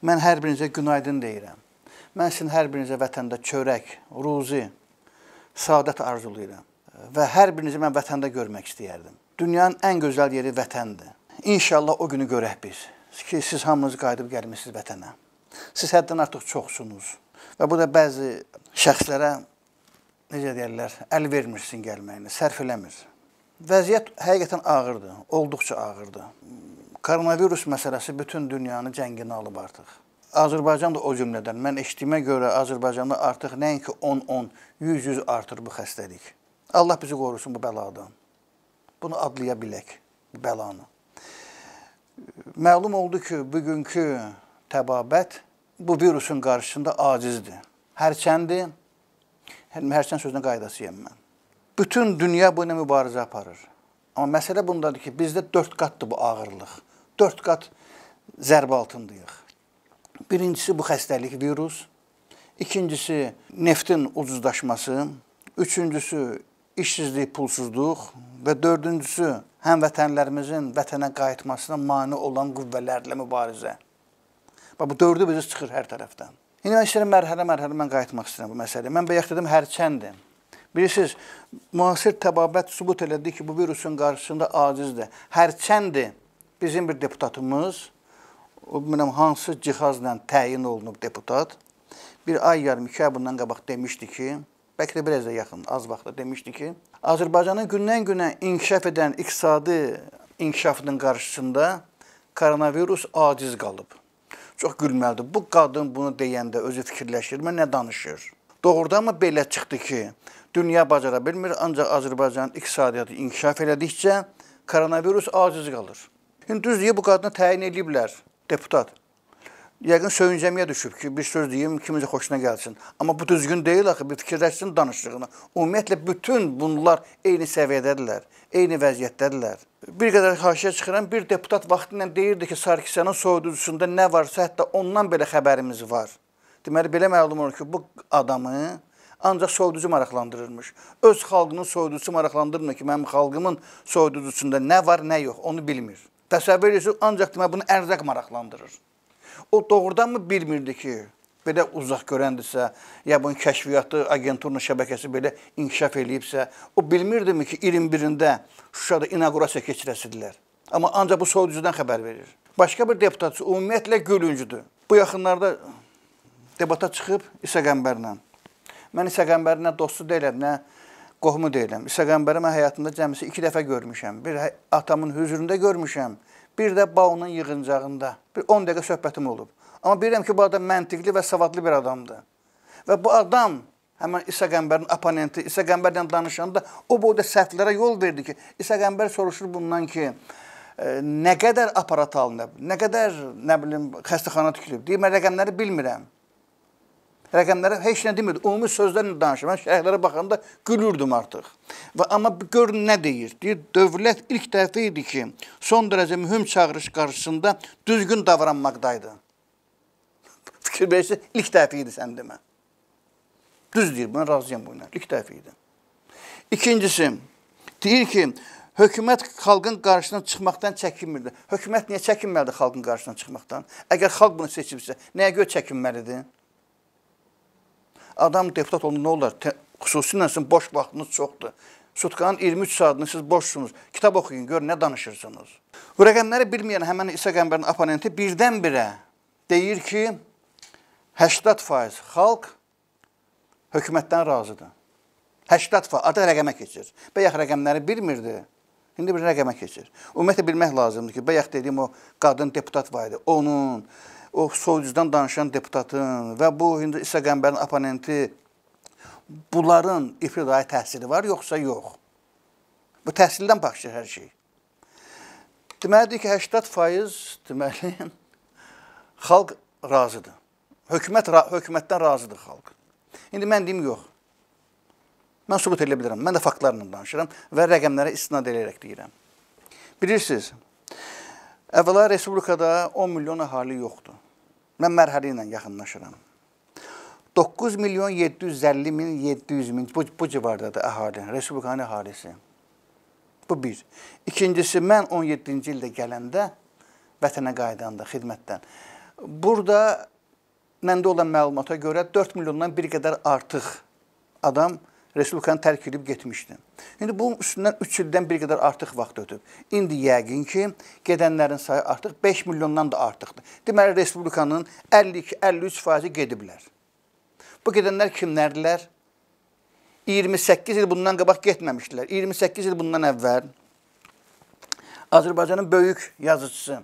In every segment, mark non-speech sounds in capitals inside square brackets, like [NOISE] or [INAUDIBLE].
Mən hər birinizə günaydın deyirəm. Mən sizin hər birinizə vətəndə çörək, ruzi, saadət arzulayıram və hər birinizi mən vətəndə görmək istəyərdim. Dünyanın ən gözəl yeri vətəndir. İnşallah o günü görək biz ki, siz hamınız qayıdıb gəlmisiniz vətənə. Siz həddən artıq çoxsunuz və bu da bəzi şəxslərə necə deyirlər, əl vermirsin gəlməyini, sərf eləmir. Vəziyyət həqiqətən ağırdır, olduqca ağırdır. Koronavirus məsələsi bütün dünyanı cənginə alıb artıq. Azərbaycan da o cümlədən. Mən eşitdiyimə görə Azərbaycanda artıq nəinki 10-10, 100-100 artır bu xəstəlik. Allah bizi qorusun bu bəladan. Bunu adlaya bilək, bu bəlanı. Məlum oldu ki, bugünkü təbabət bu virusun qarşısında acizdir. Hərçəndi, hərçənd sözünə qaydasıyam mən. Bütün dünya bu ilə mübarizə aparır. Amma məsələ bundadır ki, bizdə 4 qatdır bu ağırlıq. 4 qat zərbə altındayıq. Birincisi bu xəstəlik virus, ikincisi neftin ucuzlaşması, üçüncüsü işsizlik, pulsuzluq və dördüncüsü həmvətənlərimizin vətənə qayıtmasına mane olan qüvvələrlə mübarizə. Bax bu dördü bizə çıxır hər tərəfdən. İndi mən istəyirəm mərhələ-mərhələ mən qayıtmaq istəyirəm bu məsələyə. Mən bayaq dedim hərçəndir. Bilirsiniz, müasir təbabət sübut elədi ki, bu virusun qarşısında acizdir. Hərçəndir bizim bir deputatımız, o bilmirəm hansı cihazla təyin olunub deputat, bir ay yarım, iki ay bundan qabaq demişdi ki, bəlkə də biraz da yaxın, az vaxtda demişdi ki, Azərbaycanın gündən-günə inkişaf edən iqtisadi inkişafının qarşısında koronavirus aciz qalıb. Çox gülməlidir. Bu qadın bunu deyəndə özü fikirləşirmi, nə danışır? Doğrudanmı belə çıxdı ki, dünya bacara bilmir, ancaq Azərbaycanın iqtisadiyyatı inkişaf elədikcə koronavirus aciz qalır. İndi düzdür, bu qadını təyin ediblər deputat. Yəqin söyüncəmiyə düşüb ki, bir söz deyim, kimizə xoşuna gəlsin. Amma bu düzgün deyil axı, bir fikirləşsin danışdığını. Ümumiyyətlə bütün bunlar eyni səviyyədədirlər, eyni vəziyyətdədirlər. Bir qədər haşiyə çıxıram, bir deputat vaxtı ilə deyirdi ki, Sarkisyanın soyuducusunda nə varsa, hətta ondan belə xəbərimiz var. Deməli belə məlum olur ki, bu adamı ancaq soyuducu maraqlandırırmış. Öz xalqının soyuducusu maraqlandırmır ki, mənim xalqımın soyuducusunda nə var, nə yox, onu bilmir. Təsəvvür edirsiniz, ancaq demə bunu ərzaq maraqlandırır. O doğrudanmı bilmirdi ki, belə uzaq görəndirsə, ya bunun kəşfiyyatı, agenturun şəbəkəsi belə inkişaf eləyibsə, o bilmirdimi ki, 21-də Şuşada inaqurasiya keçirəsidirlər. Amma ancaq bu soyuducudan xəbər verir. Başqa bir deputatçı ümumiyyətlə gülüncüdür. Bu yaxınlarda debata çıxıb İsa Qəmbərlə. Mən İsa Qəmbərinə dostu deyiləm, nə qohumu deyiləm. İsa qəmbərimi həyatımda cəmisi 2 dəfə görmüşəm. Bir hə- atamın hüzurunda görmüşəm, bir də bağının yığıncağında. Bir 10 dəqiqə söhbətim olub. Amma bilirəm ki, bu adam məntiqli və savadlı bir adamdır. Və bu adam həmin İsa qəmbərin oponenti, İsa qəmbərlə danışanda o boyda səhvlərə yol verdi ki, İsa qəmbər soruşur bundan ki, nə qədər aparat alınıb, nə qədər, nə bilim, xəstəxana tikilib. Deyir, mən rəqəmləri bilmirəm. Rəqəmlərə heç nə demirdi. Ümumi sözlərlə danışır. Mən şərhlərə baxanda gülürdüm artıq. Və amma gör nə deyir? Deyir, dövlət ilk dəfə idi ki, son dərəcə mühüm çağırış qarşısında düzgün davranmaqdaydı. [LAUGHS] Fikir verirsə, ilk dəfə idi sən demə. Düz deyir, mən razıyam bu ilə. İlk dəfə idi. İkincisi, deyir ki, hökumət xalqın qarşısına çıxmaqdan çəkinmirdi. Hökumət niyə çəkinməlidir xalqın qarşısına çıxmaqdan? Əgər xalq bunu seçibsə, nəyə görə çəkinməlidir? Adam deputat olun, nə olar? Xüsusilə sizin boş vaxtınız çoxdur. Sutkanın 23 saatını siz boşsunuz. Kitab oxuyun, gör nə danışırsınız. Bu rəqəmləri bilməyən həmin İsa Qəmbərin oponenti birdən-birə deyir ki, 80% xalq hökumətdən razıdır. 80% artıq rəqəmə keçir. Bayaq rəqəmləri bilmirdi. İndi bir rəqəmə keçir. Ümumiyyətlə bilmək lazımdır ki, bayaq dediyim o qadın deputat var idi. Onun o soyucudan danışan deputatın və bu indi İsa Qəmbərin oponenti bunların ibtidai təhsili var yoxsa yox? Bu təhsildən başlayır hər şey. Deməli ki, 80% deməli xalq razıdır. Hökumət hökumətdən razıdır xalq. İndi mən deyim yox. Mən sübut edə bilərəm. Mən də faktlarla danışıram və rəqəmlərə istinad edərək deyirəm. Bilirsiniz, əvvəla respublikada 10 milyon əhali yoxdur. Mən mərhələ ilə yaxınlaşıram. 9 milyon 750 min 700 min bu, bu civardadır əhali, Respublikanın əhalisi. Bu bir. İkincisi, mən 17-ci ildə gələndə vətənə qayıdanda, xidmətdən. Burada məndə olan məlumata görə 4 milyondan bir qədər artıq adam Respublikanı tərk edib getmişdi. İndi bunun üstündən 3 ildən bir qədər artıq vaxt ötüb. İndi yəqin ki, gedənlərin sayı artıq 5 milyondan da artıqdır. Deməli, Respublikanın 52-53% gediblər. Bu gedənlər kimlərdirlər? 28 il bundan qabaq getməmişdilər. 28 il bundan əvvəl Azərbaycanın böyük yazıçısı.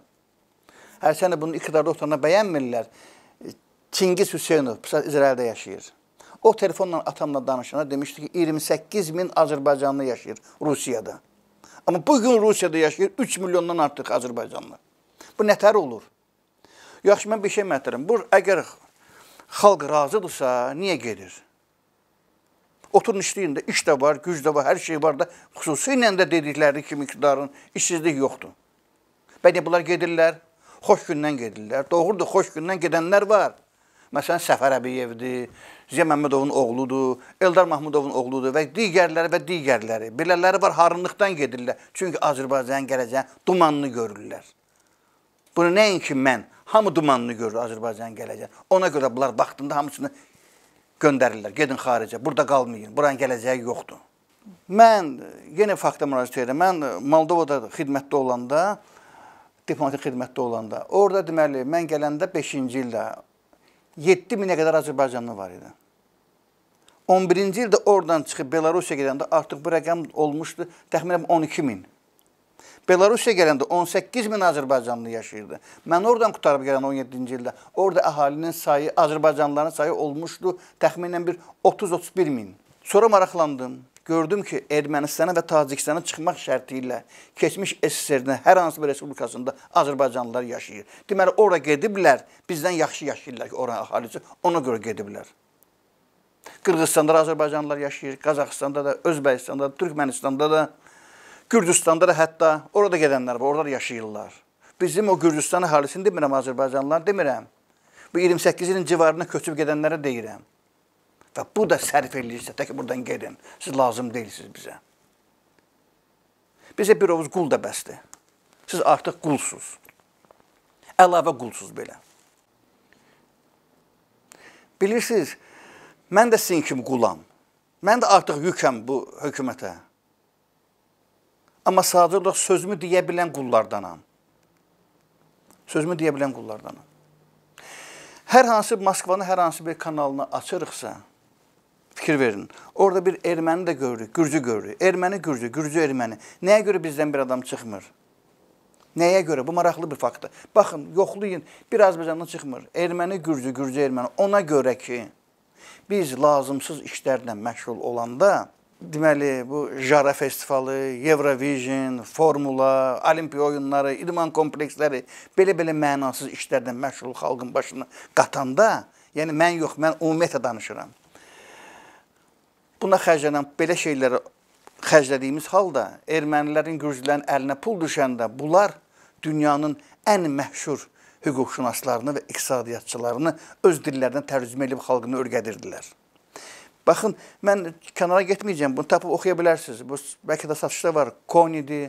Hər sənə bunu iqtidarda oturana bəyənmirlər. Çingiz Hüseynov, İsraildə yaşayır. O telefonla atamla danışanda demişdi ki, 28 min Azərbaycanlı yaşayır Rusiyada. Amma bugün Rusiyada yaşayır 3 milyondan artıq Azərbaycanlı. Bu nətər olur? Yaxşı, mən bir şey mətirəm. Bu, əgər xalq razıdırsa, niyə gedir? Oturun işləyin də, iş də var, güc də var, hər şey var da, xüsusilə də dedikləri kimi iktidarın işsizlik yoxdur. Bəlkə bunlar gedirlər, xoş gündən gedirlər. Doğrudur, xoş gündən gedənlər var. Məsələn, Səfər Əbiyevdir, Ziya Məmmədovun oğludur, Eldar Mahmudovun oğludur və digərləri və digərləri. Belələri var, harınlıqdan gedirlər. Çünki Azərbaycanın gələcəyinin dumanını görürlər. Bunu nəinki mən, hamı dumanını görür Azərbaycanın gələcəyini. Ona görə bunlar vaxtında hamısını göndərirlər. Gedin xaricə, burada qalmayın, buranın gələcəyi yoxdur. Mən yenə fakta müraciət edirəm. Mən Moldovada xidmətdə olanda, diplomatik xidmətdə olanda, orada deməli mən gələndə 5-ci ildə 7 minə qədər Azərbaycanlı var idi. 11-ci ildə oradan çıxıb Belarusiya gedəndə artıq bu rəqəm olmuşdu təxminən 12 min. Belarusiya gələndə 18 min Azərbaycanlı yaşayırdı. Mən oradan qutarıb gələn 17-ci ildə orada əhalinin sayı, Azərbaycanlıların sayı olmuşdu təxminən bir 30-31 min. Sonra maraqlandım gördüm ki, Ermənistana və Tacikistana çıxmaq şərti ilə keçmiş SSR-də hər hansı bir respublikasında azərbaycanlılar yaşayır. Deməli, ora gediblər, bizdən yaxşı yaşayırlar ki, oranın əhalisi, ona görə gediblər. Qırğızstanda da azərbaycanlılar yaşayır, Qazaxıstanda da, Özbəkistanda da, Türkmənistanda da, Gürcüstanda da hətta orada gedənlər var, orada yaşayırlar. Bizim o Gürcüstan əhalisini demirəm, azərbaycanlılar demirəm. Bu 28 ilin civarına köçüb gedənlərə deyirəm. Və bu da sərf eləyirsə, tək buradan gedin. Siz lazım deyilsiniz bizə. Bizə bir ovuz qul da bəsdir. Siz artıq qulsuz. Əlavə qulsuz belə. Bilirsiniz, mən də sizin kimi qulam. Mən də artıq yükəm bu hökumətə. Amma sadəcə olaraq sözümü deyə bilən qullardanam. Sözümü deyə bilən qullardanam. Hər hansı Moskvanın hər hansı bir kanalını açırıqsa, Fikir verin. Orada bir erməni də görürük, gürcü görürük. Erməni gürcü, gürcü erməni. Nəyə görə bizdən bir adam çıxmır? Nəyə görə? Bu maraqlı bir faktdır. Baxın, yoxlayın. Bir Azərbaycandan çıxmır. Erməni gürcü, gürcü erməni. Ona görə ki, biz lazımsız işlərlə məşğul olanda, deməli, bu Jara festivalı, Eurovision, formula, olimpiya oyunları, idman kompleksləri, belə-belə mənasız işlərlə məşğul xalqın başını qatanda, yəni mən yox, mən ümumiyyətlə danışıram buna xərclənən belə şeylərə xərclədiyimiz halda ermənilərin, gürcülərin əlinə pul düşəndə bunlar dünyanın ən məşhur hüquqşünaslarını və iqtisadiyyatçılarını öz dillərindən tərcümə edib xalqını öyrədirdilər. Baxın, mən kənara getməyəcəm, bunu tapıb oxuya bilərsiniz. Bu bəlkə də satışda var. Konidi,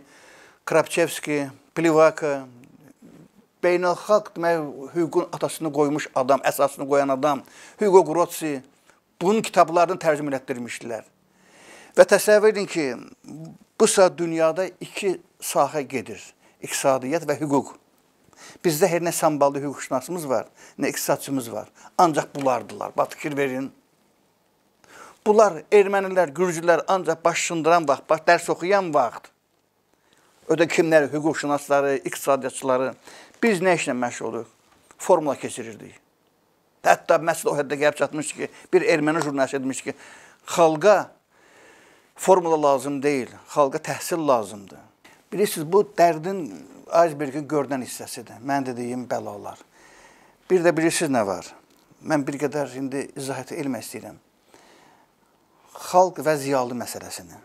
Krapçevski, Plivaka, beynəlxalq demək hüququn atasını qoymuş adam, əsasını qoyan adam, Hugo Grotsi, bunun kitablarını tərcümə etdirmişdilər. Və təsəvvür edin ki, bu saat dünyada iki sahə gedir. İqtisadiyyat və hüquq. Bizdə hər nə samballı hüquqşünasımız var, nə iqtisadçımız var. Ancaq bulardılar. Bax fikir verin. Bunlar ermənilər, gürcülər ancaq baş sındıran vaxt, baş dərs oxuyan vaxt. Ödə kimlər, hüquqşünasları, iqtisadiyyatçıları. Biz nə işlə məşğul oluruq? Formula keçirirdik. Hətta məsələ o həddə gəlib çatmışdı ki, bir erməni jurnalist demişdi ki, xalqa formula lazım deyil, xalqa təhsil lazımdır. Bilirsiniz, bu dərdin aysbergin görünən hissəsidir. Mən dediyim bəlalar. Bir də bilirsiniz nə var? Mən bir qədər indi izah etmək istəyirəm. Xalq və ziyalı məsələsini.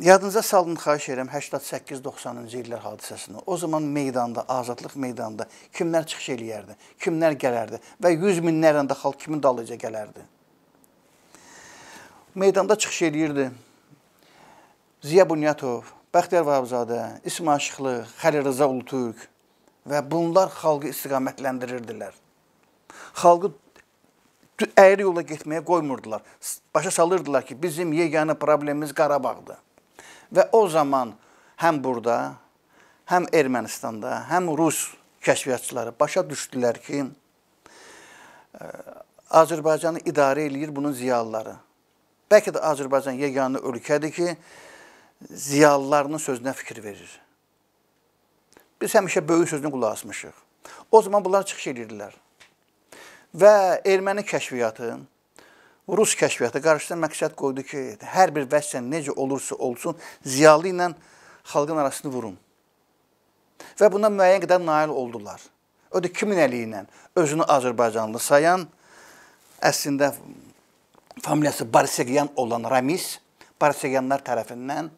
Yadınıza salın, xahiş edirəm, 88-90-cı illər hadisəsini. O zaman meydanda, azadlıq meydanda kimlər çıxış eləyərdi, kimlər gələrdi və 100 minlərlə də xalq kimin dalıca gələrdi. Meydanda çıxış eləyirdi Ziya Bunyatov, Bəxtiyar Vahabzadə, İsmail Şıxlı, Xəlil Rza Ulutürk və bunlar xalqı istiqamətləndirirdi. Xalqı əyri yola getməyə qoymurdular. Başa salırdılar ki, bizim yeganə problemimiz Qarabağdır. Və o zaman həm burada, həm Ermənistanda, həm Rus kəşfiyyatçıları başa düşdülər ki, e, Azərbaycanı idarə eləyir bunun ziyalıları. Bəlkə də Azərbaycan yeganə ölkədir ki, ziyalılarının sözünə fikir verir. Biz həmişə böyük sözünü qulaq asmışıq. O zaman bunlar çıxış edirdilər. Və erməni kəşfiyyatı Rus kəşfiyyatı qarşısında məqsəd qoydu ki, hər bir vəzifə necə olursa olsun, ziyalı ilə xalqın arasını vurum. Və buna müəyyən qədər nail oldular. O da kimin əli ilə özünü Azərbaycanlı sayan, əslində familiyası Barsegyan olan Ramiz, Barsegyanlar tərəfindən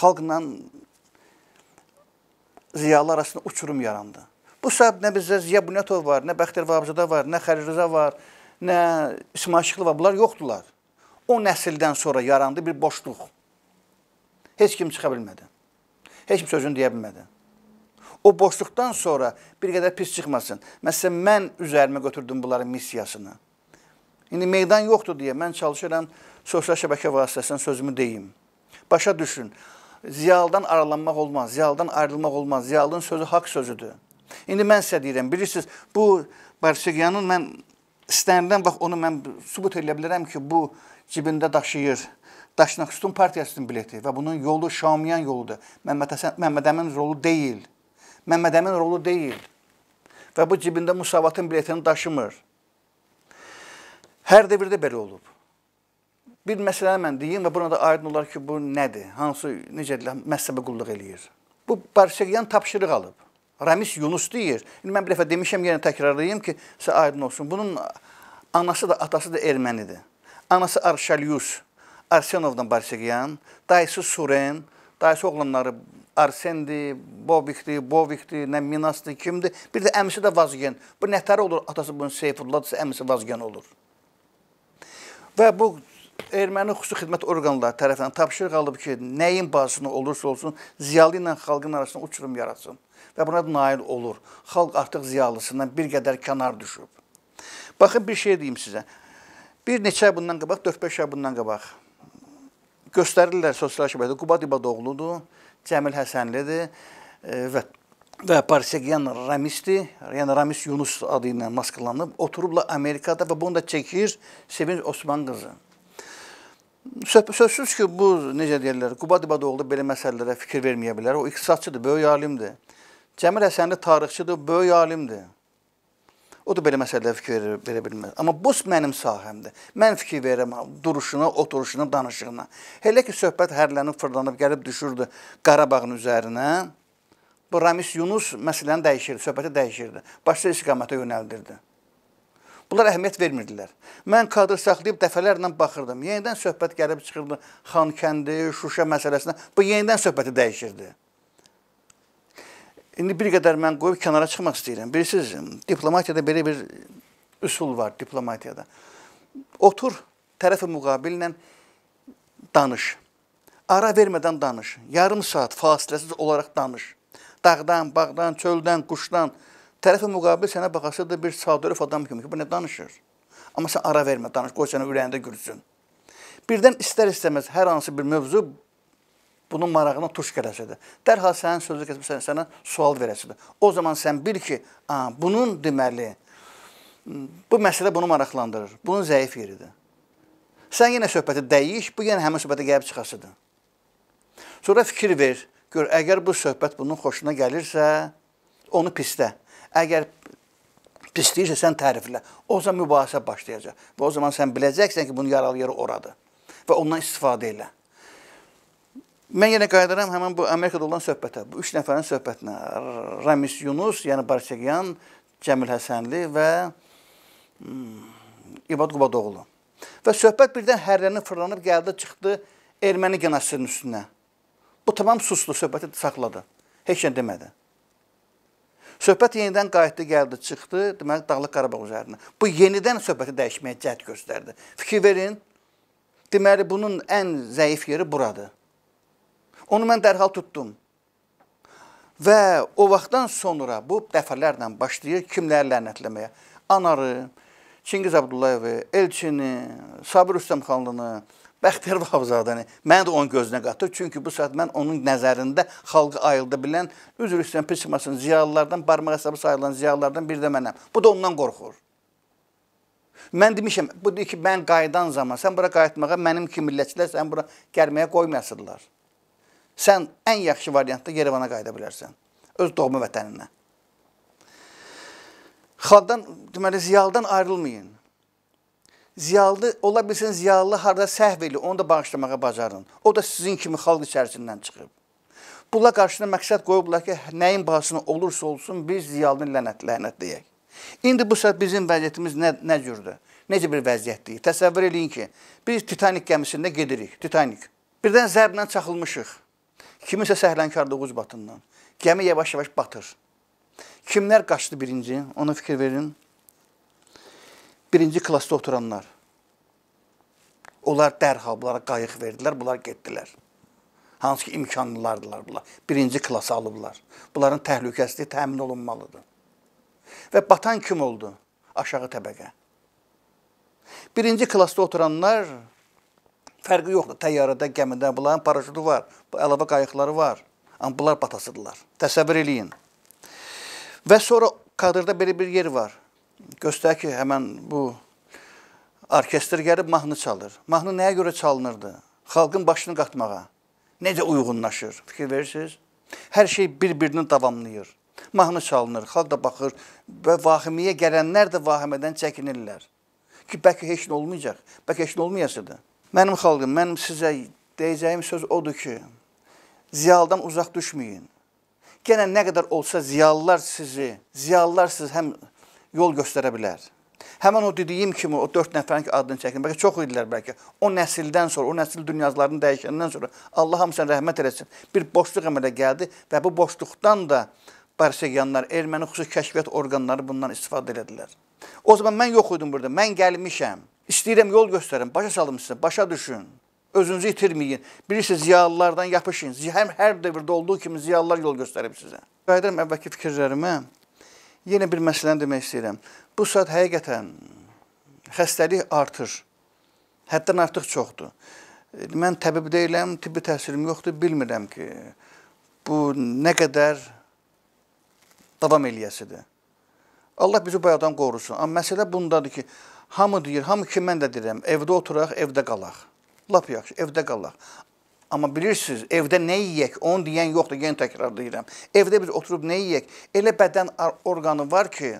xalqla ziyalı arasında uçurum yarandı. Bu səbəblə bizdə Ziya Bunyatov var, nə Bəxtər Vabzada var, nə Xəlil Rıza var, nə İsmaşıqlova bunlar yoxdular. O nəsildən sonra yarandı bir boşluq. Heç kim çıxa bilmədi. Heç kim sözünü deyə bilmədi. O boşluqdan sonra bir qədər pis çıxmasın. Məsələn, mən üzərimə götürdüm bunların missiyasını. İndi meydan yoxdur deyə mən çalışıram sosial şəbəkə vasitəsilə sözümü deyim. Başa düşün. Ziyalıdan aralanmaq olmaz, ziyalıdan ayrılmaq olmaz. Ziyalının sözü haqq sözüdür. İndi mən sizə deyirəm, bilirsiniz, bu Barsegiyanın mən istənilən vaxt onu mən sübut edə bilərəm ki, bu cibində daşıyır. Daşnaq Sütun partiyasının bileti və bunun yolu Şamiyan yoludur. Məmməd Həsən Məmməd Əmin rolu deyil. Məmməd Əmin rolu deyil. Və bu cibində Musavatın biletini daşımır. Hər dövrdə belə olub. Bir məsələ mən deyim və buna da aydın olar ki, bu nədir? Hansı necə deyirlər, məsəbə qulluq eləyir. Bu Barşeqyan tapşırıq alıb. Rəmis Yunus deyir. İndi mən bir dəfə demişəm, yenə təkrarlayım ki, sizə aydın olsun. Bunun anası da, atası da ermənidir. Anası Arşalyus, Arsenovdan Barseqyan, dayısı Suren, dayısı oğlanları Arsendi, Bobikdi, Bovikdi, nə Minasdı, kimdir? Bir də əmisi də Vazgen. Bu nətər olur? Atası bunun Seyfullahdısa, əmisi Vazgen olur. Və bu erməni xüsusi xidmət orqanları tərəfindən tapşırıq alıb ki, nəyin bazasında olursa olsun, ziyalı ilə xalqın arasında uçurum yaratsın və buna nail olur. Xalq artıq ziyalısından bir qədər kənar düşüb. Baxın bir şey deyim sizə. Bir neçə bundan qabaq, 4-5 ay bundan qabaq göstərirlər sosial şəbəkədə Qubad İbadoğludur, Cəmil Həsənlidir e, və və Parsegiyan Ramisti, yəni Ramis Yunus adı ilə maskalanıb oturublar Amerikada və bunu da çəkir Sevinç Osman qızı. Sözsüz ki, bu necə deyirlər, Quba Dibadoğlu belə məsələlərə fikir verməyə bilər. O iqtisadçıdır, böyük alimdir. Cəmil Həsənli tarixçidir, böyük alimdir. O da belə məsələlərə fikir verə bilməz. Amma bu mənim sahəmdir. Mən fikir verirəm duruşuna, oturuşuna, danışığına. Elə ki, söhbət hərlənib, fırlanıb, gəlib düşürdü Qarabağın üzərinə. Bu Ramis Yunus məsələni dəyişirdi, söhbəti dəyişirdi. Başqa istiqamətə yönəldirdi. Bunlar əhəmiyyət vermirdilər. Mən kadr saxlayıb dəfələrlə baxırdım. Yenidən söhbət gəlib çıxırdı Xankəndi, Şuşa məsələsinə. Bu yenidən söhbəti dəyişirdi. İndi bir qədər mən qoyub kənara çıxmaq istəyirəm. Bilirsiniz, diplomatiyada belə bir üsul var diplomatiyada. Otur tərəfi müqabillə danış. Ara vermədən danış. Yarım saat fasiləsiz olaraq danış. Dağdan, bağdan, çöldən, quşdan, Tərəfi müqabil sənə baxası da bir sadörüf adam kimi ki, bu nə danışır? Amma sən ara vermə, danış, qoy sənə ürəyində gülsün. Birdən istər-istəməz hər hansı bir mövzu bunun marağına tuş gələsidir. Dərhal sənin sözü kəsib sənə, sənə sual verəsidir. O zaman sən bil ki, a, bunun deməli bu məsələ bunu maraqlandırır. Bunun zəif yeridir. Sən yenə söhbəti dəyiş, bu yenə həmin söhbətə gəlib çıxasıdır. Sonra fikir ver. Gör, əgər bu söhbət bunun xoşuna gəlirsə, onu pislə. Əgər pisdirsə sən təriflə. O zaman mübahisə başlayacaq. Və o zaman sən biləcəksən ki, bunun yaralı yeri oradır. Və ondan istifadə elə. Mən yenə qayıdıram həmin bu Amerikada olan söhbətə, bu üç nəfərin söhbətinə. Ramis Yunus, yəni Barçəkyan, Cəmil Həsənli və hmm, İbad Qubadoğlu. Və söhbət birdən hərlənib fırlanıb gəldi, çıxdı erməni genosinin üstünə. Bu tamam susdu, söhbəti saxladı. Heç nə demədi. Söhbət yenidən qayıtdı, gəldi, çıxdı, deməli Dağlıq Qarabağ üzərinə. Bu yenidən söhbəti dəyişməyə cəhd göstərdi. Fikir verin. Deməli bunun ən zəif yeri buradır. Onu mən dərhal tutdum. Və o vaxtdan sonra bu dəfələrlə başlayır kimləri lənətləməyə. Anarı, Çingiz Abdullayevi, Elçini, Sabir Rüstəmxanlını, Bəxtiyar Vahabzadəni mən də onun gözünə qatır. Çünki bu saat mən onun nəzərində xalqı ayılda bilən, üzr istəyən pis çıxmasın ziyalılardan, barmaq hesabı sayılan ziyalılardan biri də mənəm. Bu da ondan qorxur. Mən demişəm, bu deyir ki, mən qayıdan zaman sən bura qayıtmağa mənim kimi millətçilər sən bura gəlməyə qoymayasınlar. Sən ən yaxşı variantda Yerevana qayıda bilərsən. Öz doğma vətəninə. Xalqdan, deməli ziyalıdan ayrılmayın ziyalı, ola bilsin ziyalı harda səhv eləyir, onu da bağışlamağa bacarın. O da sizin kimi xalq içərisindən çıxıb. Bula qarşına məqsəd qoyublar ki, nəyin bahasına olursa olsun biz ziyalını lənət, lənətləyək. İndi bu saat bizim vəziyyətimiz nə, nə cürdür? Necə bir vəziyyətdir? Təsəvvür eləyin ki, biz Titanik gəmisində gedirik, Titanik. Birdən zərblə çaxılmışıq. Kimisə səhlənkarlığımız batından. Gəmi yavaş-yavaş batır. Kimlər qaçdı birinci? Ona fikir verin birinci klassda oturanlar. Onlar dərhal bunlara qayıq verdilər, bunlar getdilər. Hansı ki, imkanlılardılar bunlar. Birinci klassa alıblar. Bunların təhlükəsizliyi təmin olunmalıdır. Və batan kim oldu? Aşağı təbəqə. Birinci klassda oturanlar fərqi yoxdur. Təyyarədə, gəmidə bunların paraşütü var, bu əlavə qayıqları var. Amma bunlar batasıdılar. Təsəvvür eləyin. Və sonra kadrda belə bir yer var göstər ki, həmən bu orkestr gəlib mahnı çalır. Mahnı nəyə görə çalınırdı? Xalqın başını qatmağa. Necə uyğunlaşır? Fikir verirsiniz? Hər şey bir-birini davamlayır. Mahnı çalınır, xalq da baxır və vahimiyə gələnlər də vahimədən çəkinirlər. Ki, bəlkə heç nə olmayacaq, bəlkə heç nə olmayasıdır. Mənim xalqım, mənim sizə deyəcəyim söz odur ki, ziyalıdan uzaq düşməyin. Yenə nə qədər olsa ziyalılar sizi, ziyalılar siz həm yol göstərə bilər. Həmin o dediyim kimi o 4 nəfərin ki adını çəkin. Bəlkə çox idilər bəlkə. O nəsildən sonra, o nəsil dünyalarını dəyişəndən sonra Allah hamısına rəhmət eləsin. Bir boşluq əmələ gəldi və bu boşluqdan da Barseyanlar, erməni xüsusi kəşfiyyat orqanları bundan istifadə elədilər. O zaman mən yox idim burada. Mən gəlmişəm. İstəyirəm yol göstərim, başa salım sizə, başa düşün. Özünüzü itirməyin. Bilirsiniz, ziyalılardan yapışın. Hər, hər dövrdə olduğu kimi ziyalılar yol göstərib sizə. Qayıdıram əvvəlki fikirlərimə yenə bir məsələni demək istəyirəm. Bu saat həqiqətən xəstəlik artır. Həddən artıq çoxdur. Mən təbib deyiləm, tibbi təhsilim yoxdur, bilmirəm ki, bu nə qədər davam eləyəsidir. Allah bizi bayadan qorusun. Amma məsələ bundadır ki, hamı deyir, hamı ki, mən də deyirəm, evdə oturaq, evdə qalaq. Lap yaxşı, evdə qalaq. Amma bilirsiniz, evdə nə yeyək? Onu deyən yoxdur, yenə təkrar deyirəm. Evdə biz oturub nə yeyək? Elə bədən orqanı var ki,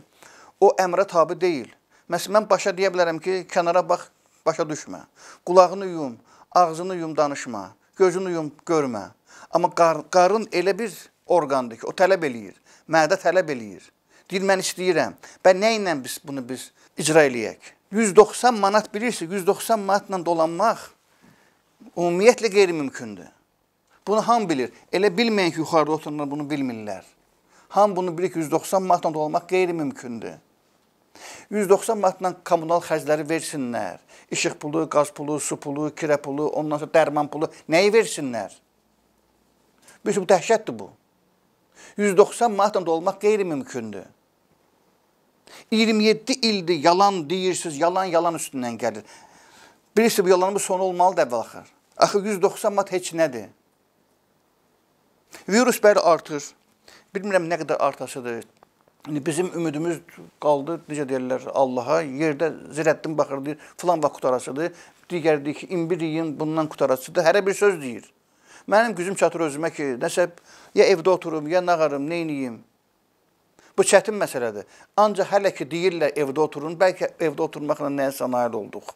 o əmrə tabe deyil. Məsələn, mən başa deyə bilərəm ki, kənara bax, başa düşmə. Qulağını yum, ağzını yum, danışma. Gözünü yum, görmə. Amma qar qarın elə bir orqandır ki, o tələb eləyir. Mədə tələb eləyir. Deyir, mən istəyirəm. Bə nə ilə biz bunu biz icra eləyək? 190 manat bilirsiniz, 190 manatla dolanmaq ümumiyyətlə qeyri-mümkündür. Bunu ham bilir. Elə bilməyən ki, yuxarıda oturanlar bunu bilmirlər. Ham bunu bilir ki, 190 manatla olmaq qeyri-mümkündür. 190 manatla kommunal xərcləri versinlər. İşıq pulu, qaz pulu, su pulu, kirə pulu, ondan sonra dərman pulu, nəyi versinlər? Bir bu dəhşətdir bu. 190 manatla olmaq qeyri-mümkündür. 27 ildir yalan deyirsiniz, yalan yalan üstündən gəlir. Bilirsiniz, bu yalanımız sonu olmalıdır əvvəl axır. Axı 190 mat heç nədir? Virus bəli artır. Bilmirəm nə qədər artasıdır. İndi bizim ümidimiz qaldı, necə deyirlər, Allaha. Yerdə Zirəddin baxır, deyir, filan vaxt qutarasıdır. Digər deyir ki, imbir yiyin, bundan qutarasıdır. Hərə bir söz deyir. Mənim gücüm çatır özümə ki, nəsə ya evdə oturum, ya nağarım, neyniyim. Bu çətin məsələdir. Ancaq hələ ki deyirlər evdə oturun, bəlkə evdə oturmaqla nəyə nail olduq.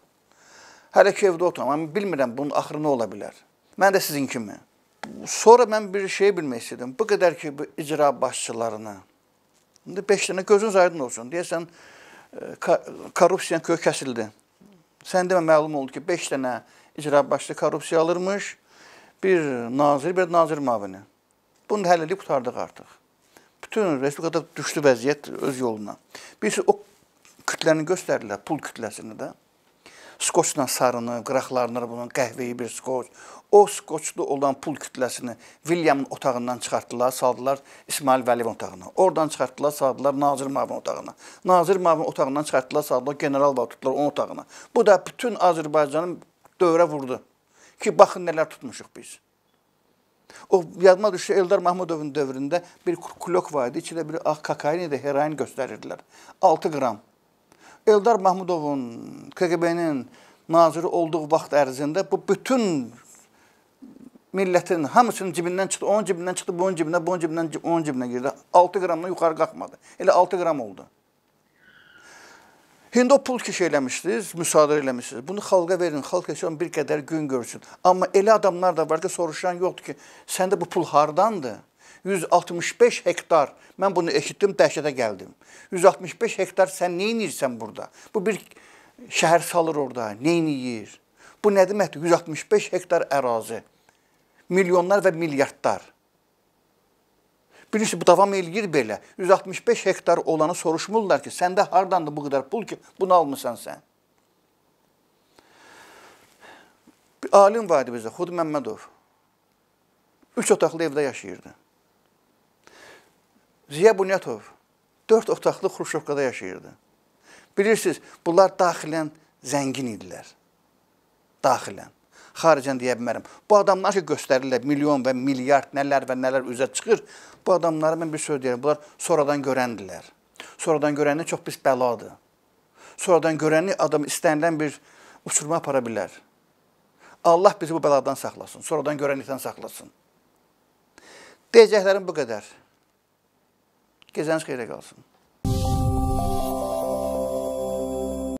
Hələ ki evdə oturam, amma bilmirəm bunun axırı nə ola bilər. Mən də sizin kimi. Sonra mən bir şey bilmək istədim. Bu qədər ki bu icra başçılarına. İndi 5 dənə gözünüz aydın olsun. Deyəsən e, korrupsiya köy kəsildi. Sən demə məlum oldu ki 5 dənə icra başçı korrupsiya alırmış. Bir nazir, bir nazir müavini. Bunu həll edib qurtardıq artıq. Bütün respublikada düşdü vəziyyət öz yoluna. Birisi o kütləni göstərdilər, pul kütləsini də skoçla sarını, qıraqlarını bunun qəhvəyi bir skoç. O skoçlu olan pul kütləsini Williamın otağından çıxartdılar, saldılar İsmail Vəliyevin otağına. Oradan çıxartdılar, saldılar Nazir Mavin otağına. Nazir Mavin otağından çıxartdılar, saldılar general var tutdular onun otağına. Bu da bütün Azərbaycanın dövrə vurdu ki, baxın nələr tutmuşuq biz. O yadıma düşdü Eldar Mahmudovun dövründə bir klok var idi. İçində bir ah kokain idi, heroin göstərirdilər. 6 qram Eldar Mahmudovun KGB-nin naziri olduğu vaxt ərzində bu bütün millətin hamısının cibindən çıxdı, onun cibindən çıxdı, bunun cibinə, bunun cibindən, onun cibinə girdi. 6 qramdan yuxarı qalxmadı. Elə 6 qram oldu. Hində o pul kişi eləmişsiniz, müsadirə eləmişsiniz. Bunu xalqa verin, xalq heç bir qədər gün görsün. Amma elə adamlar da var ki, soruşan yoxdur ki, səndə bu pul hardandır? 165 hektar. Mən bunu eşitdim, dəhşətə gəldim. 165 hektar sən nə edirsən burada? Bu bir şəhər salır orada, nə edir? Bu nə deməkdir? 165 hektar ərazi. Milyonlar və milyardlar. Bilirsiniz, bu davam eləyir belə. 165 hektar olanı soruşmurlar ki, səndə hardandır bu qədər pul ki, bunu almısan sən? Bir alim vardı bizdə, Xud Məmmədov. Üç otaqlı evdə yaşayırdı. Ziya Bunyatov dörd otaqlı Xruşovkada yaşayırdı. Bilirsiniz, bunlar daxilən zəngin idilər. Daxilən. Xaricən deyə bilmərəm. Bu adamlar ki, göstərirlər milyon və milyard nələr və nələr üzə çıxır. Bu adamları mən bir söz deyirəm, bunlar sonradan görəndilər. Sonradan görənli çox pis bəladır. Sonradan görənli adam istənilən bir uçurma apara bilər. Allah bizi bu bəladan saxlasın, sonradan görənlikdən saxlasın. Deyəcəklərim bu qədər. Gezeniz köyde kalsın.